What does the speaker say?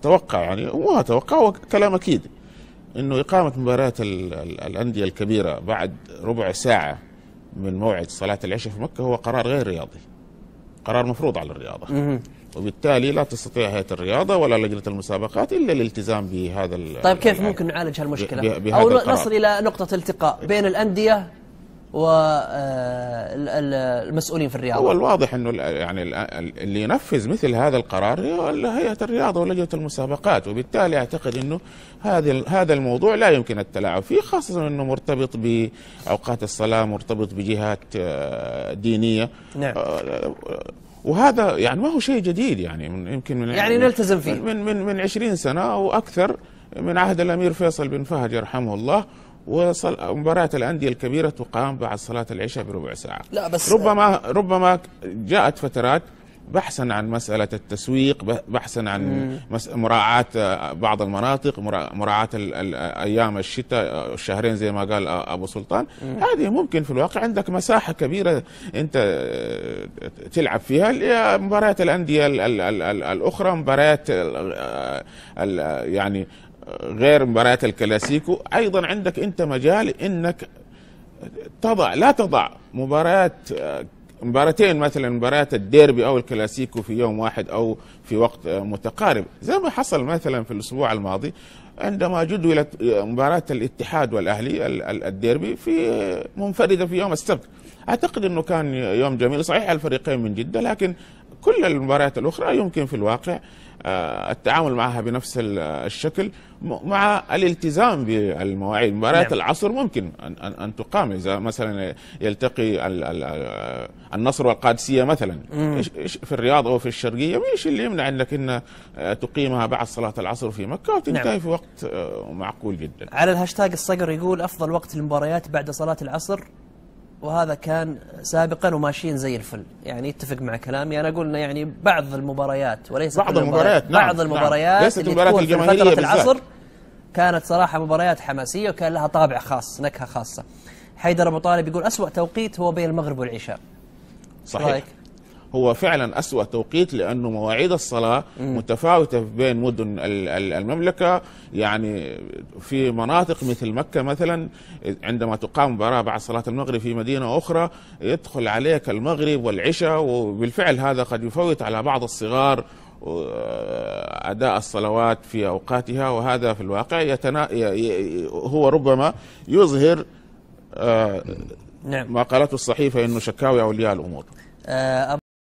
اتوقع يعني مو اتوقع هو كلام اكيد انه اقامه مباريات الانديه الكبيره بعد ربع ساعه من موعد صلاه العشاء في مكه هو قرار غير رياضي قرار مفروض على الرياضه وبالتالي لا تستطيع هيئه الرياضه ولا لجنه المسابقات الا الالتزام بهذا طيب كيف ممكن نعالج هالمشكله؟ او نصل الى نقطه التقاء بين الانديه والمسؤولين آه، في الرياضه هو الواضح انه يعني اللي ينفذ مثل هذا القرار هي هيئه الرياضه ولجنه المسابقات وبالتالي اعتقد انه هذا هذا الموضوع لا يمكن التلاعب فيه خاصه انه مرتبط باوقات الصلاه مرتبط بجهات آه، دينيه نعم. آه، وهذا يعني ما هو شيء جديد يعني من يمكن من يعني نلتزم فيه من من من 20 سنه واكثر من عهد الامير فيصل بن فهد يرحمه الله ومباريات الانديه الكبيره تقام بعد صلاه العشاء بربع ساعه لا بس ربما ربما جاءت فترات بحثا عن مسألة التسويق بحثا عن مراعاة آه، بعض المناطق مراعاة أيام الشتاء آه، الشهرين زي ما قال آه، أبو سلطان هذه ممكن في الواقع عندك مساحة كبيرة أنت تلعب فيها مباريات الأندية الأخرى مباريات يعني غير مباريات الكلاسيكو ايضا عندك انت مجال انك تضع لا تضع مباريات مباراتين مثلا مباريات الديربي او الكلاسيكو في يوم واحد او في وقت متقارب زي ما حصل مثلا في الاسبوع الماضي عندما جدولت مباراة الاتحاد والاهلي الديربي في منفردة في يوم السبت اعتقد انه كان يوم جميل صحيح الفريقين من جدة لكن كل المباريات الاخرى يمكن في الواقع آه، التعامل معها بنفس الشكل مع الالتزام بالمواعيد مباريات نعم. العصر ممكن أن, أن, تقام إذا مثلا يلتقي آه، النصر والقادسية مثلا في الرياض أو في الشرقية ايش اللي يمنع أنك إن آه، تقيمها بعد صلاة العصر في مكة وتنتهي نعم. في وقت معقول جدا على الهاشتاج الصقر يقول أفضل وقت للمباريات بعد صلاة العصر وهذا كان سابقا وماشيين زي الفل يعني يتفق مع كلامي انا قلنا يعني بعض المباريات وليس بعض المباريات, نعم بعض نعم. المباريات نعم ليست المباريات الجماهيريه فتره العصر كانت صراحه مباريات حماسيه وكان لها طابع خاص نكهه خاصه حيدر ابو طالب يقول اسوا توقيت هو بين المغرب والعشاء صحيح رأيك؟ هو فعلا أسوأ توقيت لأنه مواعيد الصلاة متفاوتة بين مدن المملكة يعني في مناطق مثل مكة مثلا عندما تقام مباراة بعد صلاة المغرب في مدينة أخرى يدخل عليك المغرب والعشاء وبالفعل هذا قد يفوت على بعض الصغار أداء الصلوات في أوقاتها وهذا في الواقع يتنا... هو ربما يظهر آه، نعم. ما قالته الصحيفة أنه شكاوي أولياء الأمور آه،